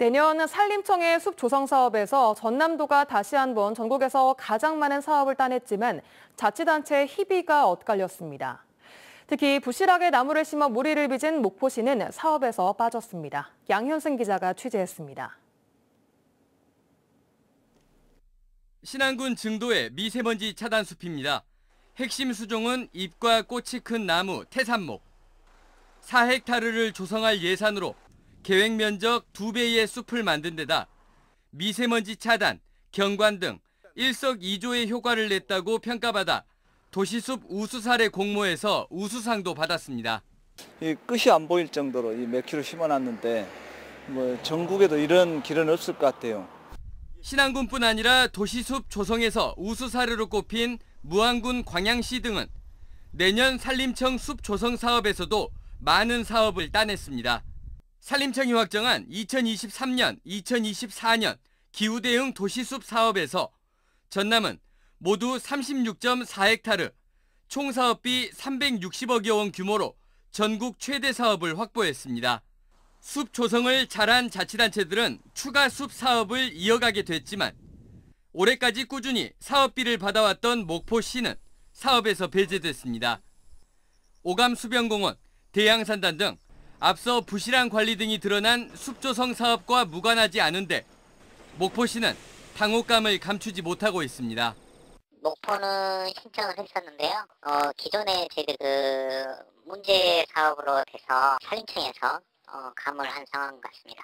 내년 산림청의 숲 조성 사업에서 전남도가 다시 한번 전국에서 가장 많은 사업을 따냈지만 자치단체의 희비가 엇갈렸습니다. 특히 부실하게 나무를 심어 모리를 빚은 목포시는 사업에서 빠졌습니다. 양현승 기자가 취재했습니다. 신안군 증도의 미세먼지 차단 숲입니다. 핵심 수종은 잎과 꽃이 큰 나무 태산목. 4헥타르를 조성할 예산으로 계획 면적 2배의 숲을 만든 데다 미세먼지 차단, 경관 등 일석이조의 효과를 냈다고 평가받아 도시숲 우수 사례 공모에서 우수상도 받았습니다. 이 끝이 안 보일 정도로 이몇 킬로 심어놨는데 뭐 전국에도 이런 길은 없을 것 같아요. 신안군뿐 아니라 도시숲 조성에서 우수 사례로 꼽힌 무안군 광양시 등은 내년 산림청 숲 조성 사업에서도 많은 사업을 따냈습니다. 산림청이 확정한 2023년, 2024년 기후대응 도시숲 사업에서 전남은 모두 36.4헥타르, 총 사업비 360억여 원 규모로 전국 최대 사업을 확보했습니다. 숲 조성을 잘한 자치단체들은 추가 숲 사업을 이어가게 됐지만 올해까지 꾸준히 사업비를 받아왔던 목포시는 사업에서 배제됐습니다. 오감수변공원, 대양산단 등 앞서 부실한 관리 등이 드러난 숲조성 사업과 무관하지 않은데 목포시는 당혹감을 감추지 못하고 있습니다. 목포는 신청을 했었는데요. 어, 기존에 제가 그 문제 사업으로 돼서 산림청에서 어, 감을 한 상황 같습니다.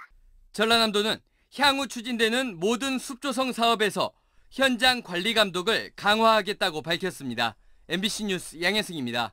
전라남도는 향후 추진되는 모든 숲조성 사업에서 현장 관리 감독을 강화하겠다고 밝혔습니다. MBC 뉴스 양혜승입니다.